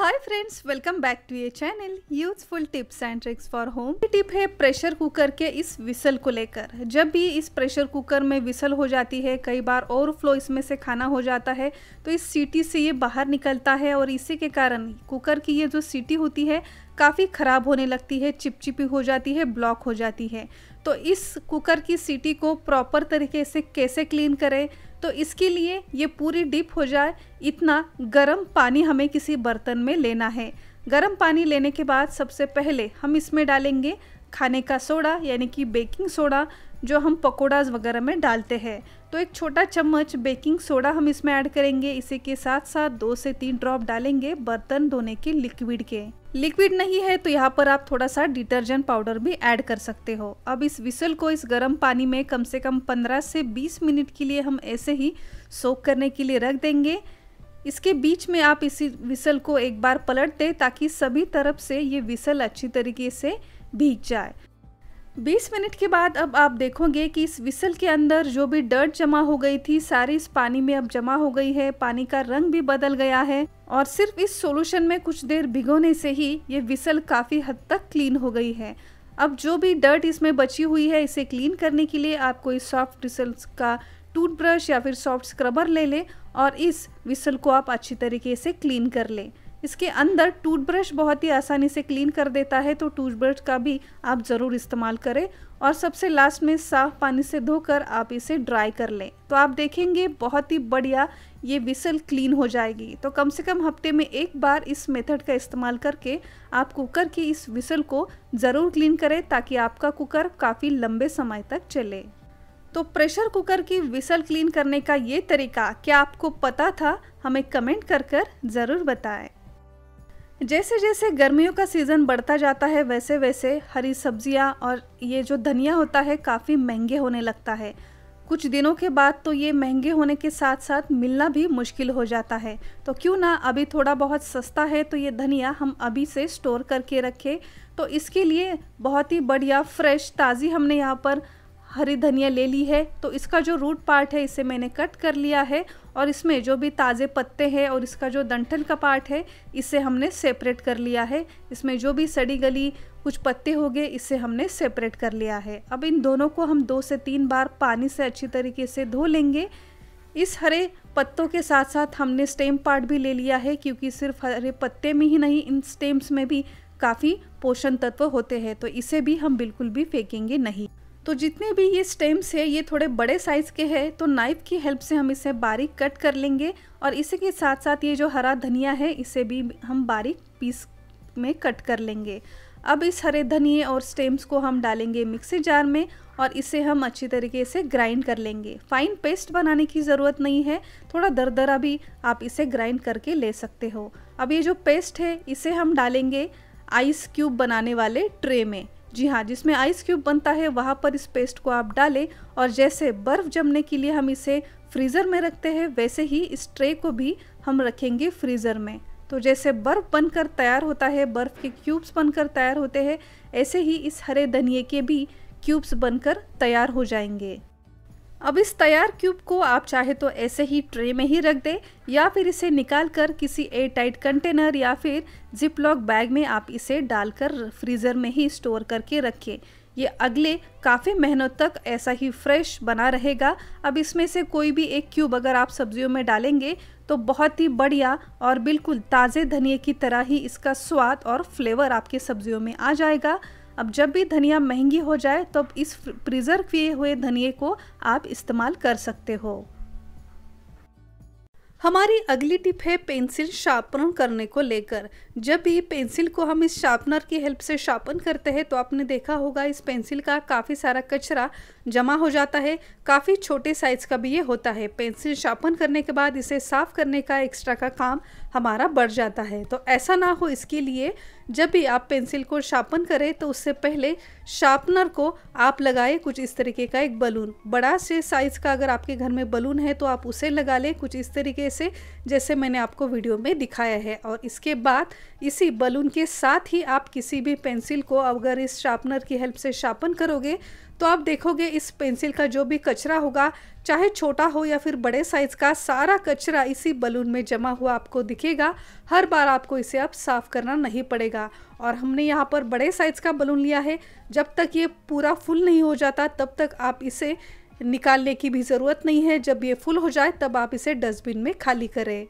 hi friends welcome back to ये channel useful tips and tricks for home ये tip है pressure cooker के इस विसल को लेकर जब भी इस प्रेशर कुकर में विसल हो जाती है कई बार फ्लो इसमें से खाना हो जाता है तो इस सीटी से ये बाहर निकलता है और इसी के कारण कुकर की ये जो सीटी होती है काफ़ी ख़राब होने लगती है चिपचिपी हो जाती है ब्लॉक हो जाती है तो इस कुकर की सीटी को प्रॉपर तरीके से कैसे क्लीन करें तो इसके लिए ये पूरी डिप हो जाए इतना गर्म पानी हमें किसी बर्तन में लेना है गर्म पानी लेने के बाद सबसे पहले हम इसमें डालेंगे खाने का सोडा यानी कि बेकिंग सोडा जो हम पकोड़ाज वगैरह में डालते हैं तो एक छोटा चम्मच बेकिंग सोडा हम इसमें ऐड करेंगे इसी के साथ साथ दो से तीन ड्रॉप डालेंगे बर्तन धोने के लिक्विड के लिक्विड नहीं है तो यहाँ पर आप थोड़ा सा डिटर्जेंट पाउडर भी ऐड कर सकते हो अब इस विसल को इस गर्म पानी में कम से कम 15 से 20 मिनट के लिए हम ऐसे ही सोख करने के लिए रख देंगे इसके बीच में आप इसी विसल को एक बार पलट दें ताकि सभी तरफ से ये विसल अच्छी तरीके से भीग जाए 20 मिनट के बाद अब आप देखोगे कि इस विसल के अंदर जो भी डर्ट जमा हो गई थी सारी इस पानी में अब जमा हो गई है पानी का रंग भी बदल गया है और सिर्फ इस सॉल्यूशन में कुछ देर भिगोने से ही ये विसल काफ़ी हद तक क्लीन हो गई है अब जो भी डर्ट इसमें बची हुई है इसे क्लीन करने के लिए आप कोई सॉफ्ट विसल का टूथब्रश या फिर सॉफ्ट स्क्रबर ले लें और इस विसल को आप अच्छी तरीके से क्लीन कर लें इसके अंदर टूथब्रश बहुत ही आसानी से क्लीन कर देता है तो टूथब्रश का भी आप ज़रूर इस्तेमाल करें और सबसे लास्ट में साफ पानी से धोकर आप इसे ड्राई कर लें तो आप देखेंगे बहुत ही बढ़िया ये विसल क्लीन हो जाएगी तो कम से कम हफ्ते में एक बार इस मेथड का इस्तेमाल करके आप कुकर की इस विसल को ज़रूर क्लीन करें ताकि आपका कुकर काफ़ी लंबे समय तक चले तो प्रेशर कुकर की विसल क्लीन करने का ये तरीका क्या आपको पता था हमें कमेंट कर कर ज़रूर बताएं जैसे जैसे गर्मियों का सीज़न बढ़ता जाता है वैसे वैसे हरी सब्जियां और ये जो धनिया होता है काफ़ी महंगे होने लगता है कुछ दिनों के बाद तो ये महंगे होने के साथ साथ मिलना भी मुश्किल हो जाता है तो क्यों ना अभी थोड़ा बहुत सस्ता है तो ये धनिया हम अभी से स्टोर करके रखें तो इसके लिए बहुत ही बढ़िया फ्रेश ताज़ी हमने यहाँ पर हरी धनिया ले ली है तो इसका जो रूट पार्ट है इसे मैंने कट कर लिया है और इसमें जो भी ताज़े पत्ते हैं और इसका जो डंठल का पार्ट है इसे हमने सेपरेट कर लिया है इसमें जो भी सड़ी गली कुछ पत्ते हो गए इसे हमने सेपरेट कर लिया है अब इन दोनों को हम दो से तीन बार पानी से अच्छी तरीके से धो लेंगे इस हरे पत्तों के साथ साथ हमने स्टेम पार्ट भी ले लिया है क्योंकि सिर्फ हरे पत्ते में ही नहीं इन स्टेम्स में भी काफ़ी पोषण तत्व होते हैं तो इसे भी हम बिल्कुल भी फेंकेंगे नहीं तो जितने भी ये स्टेम्स है ये थोड़े बड़े साइज़ के हैं तो नाइफ़ की हेल्प से हम इसे बारीक कट कर लेंगे और इसी के साथ साथ ये जो हरा धनिया है इसे भी हम बारीक पीस में कट कर लेंगे अब इस हरे धनिए और स्टेम्स को हम डालेंगे मिक्सी जार में और इसे हम अच्छी तरीके से ग्राइंड कर लेंगे फाइन पेस्ट बनाने की ज़रूरत नहीं है थोड़ा दरदरा भी आप इसे ग्राइंड करके ले सकते हो अब ये जो पेस्ट है इसे हम डालेंगे आइस क्यूब बनाने वाले ट्रे में जी हाँ जिसमें आइस क्यूब बनता है वहाँ पर इस पेस्ट को आप डालें और जैसे बर्फ़ जमने के लिए हम इसे फ्रीज़र में रखते हैं वैसे ही इस ट्रे को भी हम रखेंगे फ्रीज़र में तो जैसे बर्फ़ बनकर तैयार होता है बर्फ़ के क्यूब्स बनकर तैयार होते हैं ऐसे ही इस हरे धनिए के भी क्यूब्स बनकर तैयार हो जाएंगे अब इस तैयार क्यूब को आप चाहे तो ऐसे ही ट्रे में ही रख दें या फिर इसे निकाल कर किसी एयर टाइट कंटेनर या फिर जिप लॉक बैग में आप इसे डालकर फ्रीज़र में ही स्टोर करके रखें ये अगले काफ़ी महीनों तक ऐसा ही फ्रेश बना रहेगा अब इसमें से कोई भी एक क्यूब अगर आप सब्जियों में डालेंगे तो बहुत ही बढ़िया और बिल्कुल ताज़े धनिए की तरह ही इसका स्वाद और फ्लेवर आपके सब्जियों में आ जाएगा अब जब भी धनिया महंगी हो जाए तो इस प्रिजर्व किए हुए धनिए को आप इस्तेमाल कर सकते हो हमारी अगली टिप है पेंसिल शार्पन करने को लेकर जब भी पेंसिल को हम इस शार्पनर की हेल्प से शार्पन करते हैं तो आपने देखा होगा इस पेंसिल का काफ़ी सारा कचरा जमा हो जाता है काफ़ी छोटे साइज़ का भी ये होता है पेंसिल शार्पन करने के बाद इसे साफ़ करने का एक्स्ट्रा का काम हमारा बढ़ जाता है तो ऐसा ना हो इसके लिए जब भी आप पेंसिल को शार्पन करें तो उससे पहले शार्पनर को आप लगाएं कुछ इस तरीके का एक बलून बड़ा से साइज़ का अगर आपके घर में बलून है तो आप उसे लगा लें कुछ इस तरीके से जैसे मैंने आपको वीडियो में दिखाया है और इसके बाद इसी बलून के साथ ही आप किसी भी पेंसिल को अगर इस शार्पनर की हेल्प से शार्पन करोगे तो आप देखोगे इस पेंसिल का जो भी कचरा होगा चाहे छोटा हो या फिर बड़े साइज़ का सारा कचरा इसी बलून में जमा हुआ आपको दिखेगा हर बार आपको इसे अब आप साफ़ करना नहीं पड़ेगा और हमने यहाँ पर बड़े साइज़ का बलून लिया है जब तक ये पूरा फुल नहीं हो जाता तब तक आप इसे निकालने की भी ज़रूरत नहीं है जब ये फुल हो जाए तब आप इसे डस्टबिन में खाली करें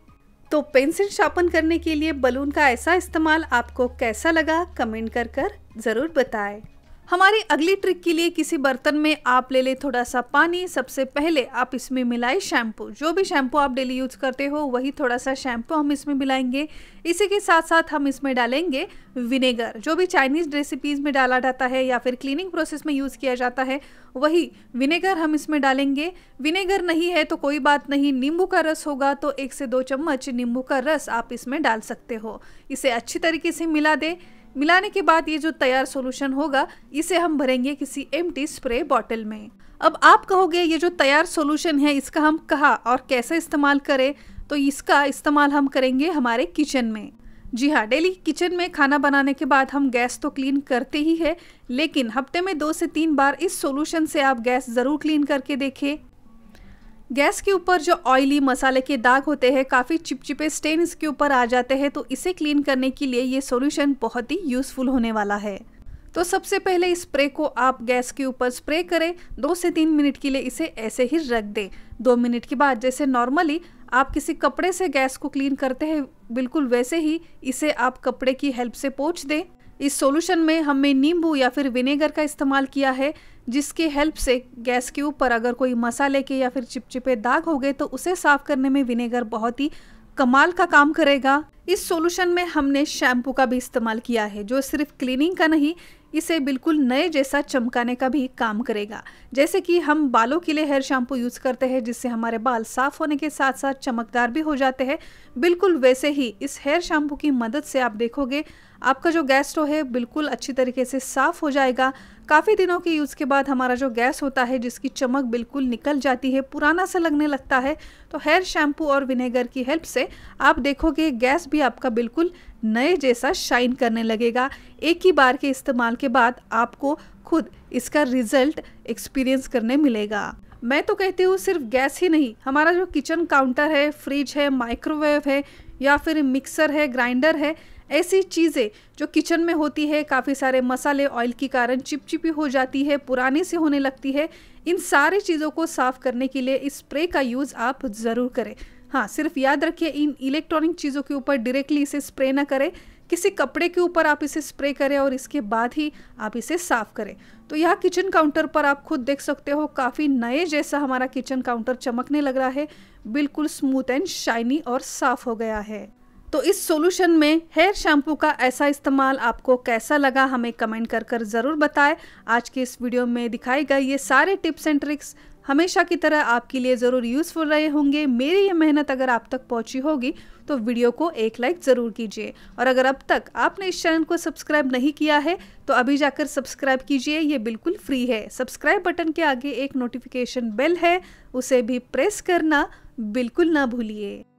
तो पेंसिल शार्पन करने के लिए बलून का ऐसा इस्तेमाल आपको कैसा लगा कमेंट कर कर ज़रूर बताएं हमारी अगली ट्रिक के लिए किसी बर्तन में आप ले लें थोड़ा सा पानी सबसे पहले आप इसमें मिलाए शैम्पू जो भी शैम्पू आप डेली यूज करते हो वही थोड़ा सा शैम्पू हम इसमें मिलाएंगे इसी के साथ साथ हम इसमें डालेंगे विनेगर जो भी चाइनीज़ रेसिपीज़ में डाला जाता है या फिर क्लीनिंग प्रोसेस में यूज़ किया जाता है वही विनेगर हम इसमें डालेंगे विनेगर नहीं है तो कोई बात नहीं नींबू का रस होगा तो एक से दो चम्मच नींबू का रस आप इसमें डाल सकते हो इसे अच्छी तरीके से मिला दें मिलाने के बाद ये जो तैयार सॉल्यूशन होगा इसे हम भरेंगे किसी एम स्प्रे बॉटल में अब आप कहोगे ये जो तैयार सॉल्यूशन है इसका हम कहा और कैसे इस्तेमाल करें तो इसका इस्तेमाल हम करेंगे हमारे किचन में जी हाँ डेली किचन में खाना बनाने के बाद हम गैस तो क्लीन करते ही है लेकिन हफ्ते में दो से तीन बार इस सॉल्यूशन से आप गैस ज़रूर क्लीन करके देखें गैस के ऊपर जो ऑयली मसाले के दाग होते हैं काफ़ी चिपचिपे स्टेन इसके ऊपर आ जाते हैं तो इसे क्लीन करने के लिए ये सॉल्यूशन बहुत ही यूज़फुल होने वाला है तो सबसे पहले इस स्प्रे को आप गैस के ऊपर स्प्रे करें दो से तीन मिनट के लिए इसे ऐसे ही रख दें दो मिनट के बाद जैसे नॉर्मली आप किसी कपड़े से गैस को क्लीन करते हैं बिल्कुल वैसे ही इसे आप कपड़े की हेल्प से पोछ दें इस सॉल्यूशन में हमने नींबू या फिर विनेगर का इस्तेमाल किया है जिसकी हेल्प से गैस के ऊपर अगर कोई मसाले के या फिर चिपचिपे दाग हो गए तो उसे साफ करने में विनेगर बहुत ही कमाल का काम करेगा इस सॉल्यूशन में हमने शैम्पू का भी इस्तेमाल किया है जो सिर्फ क्लीनिंग का नहीं इसे बिल्कुल नए जैसा चमकाने का भी काम करेगा जैसे कि हम बालों के लिए हेयर शैम्पू यूज़ करते हैं जिससे हमारे बाल साफ होने के साथ साथ चमकदार भी हो जाते हैं बिल्कुल वैसे ही इस हेयर शैम्पू की मदद से आप देखोगे आपका जो गैस स्टोव है बिल्कुल अच्छी तरीके से साफ़ हो जाएगा काफ़ी दिनों के यूज़ के बाद हमारा जो गैस होता है जिसकी चमक बिल्कुल निकल जाती है पुराना सा लगने लगता है तो हेयर शैम्पू और विनेगर की हेल्प से आप देखोगे गैस भी आपका बिल्कुल नए जैसा शाइन करने लगेगा एक ही बार के इस्तेमाल के बाद आपको खुद इसका रिजल्ट एक्सपीरियंस करने मिलेगा मैं तो कहती हूँ सिर्फ गैस ही नहीं हमारा जो किचन काउंटर है फ्रिज है माइक्रोवेव है या फिर मिक्सर है ग्राइंडर है ऐसी चीज़ें जो किचन में होती है काफ़ी सारे मसाले ऑयल के कारण चिपचिपी हो जाती है पुरानी से होने लगती है इन सारी चीज़ों को साफ़ करने के लिए इस स्प्रे का यूज़ आप ज़रूर करें हाँ सिर्फ याद रखिए इन इलेक्ट्रॉनिक चीज़ों के ऊपर डायरेक्टली इसे स्प्रे ना करें किसी कपड़े के ऊपर आप इसे स्प्रे करें और इसके बाद ही आप इसे साफ़ करें तो यह किचन काउंटर पर आप खुद देख सकते हो काफ़ी नए जैसा हमारा किचन काउंटर चमकने लग रहा है बिल्कुल स्मूथ एंड शाइनी और साफ़ हो गया है तो इस सॉल्यूशन में हेयर शैम्पू का ऐसा इस्तेमाल आपको कैसा लगा हमें कमेंट कर कर ज़रूर बताएं आज के इस वीडियो में दिखाई गई ये सारे टिप्स एंड ट्रिक्स हमेशा की तरह आपके लिए ज़रूर यूज़फुल रहे होंगे मेरी ये मेहनत अगर आप तक पहुंची होगी तो वीडियो को एक लाइक ज़रूर कीजिए और अगर अब तक आपने इस चैनल को सब्सक्राइब नहीं किया है तो अभी जाकर सब्सक्राइब कीजिए ये बिल्कुल फ्री है सब्सक्राइब बटन के आगे एक नोटिफिकेशन बेल है उसे भी प्रेस करना बिल्कुल ना भूलिए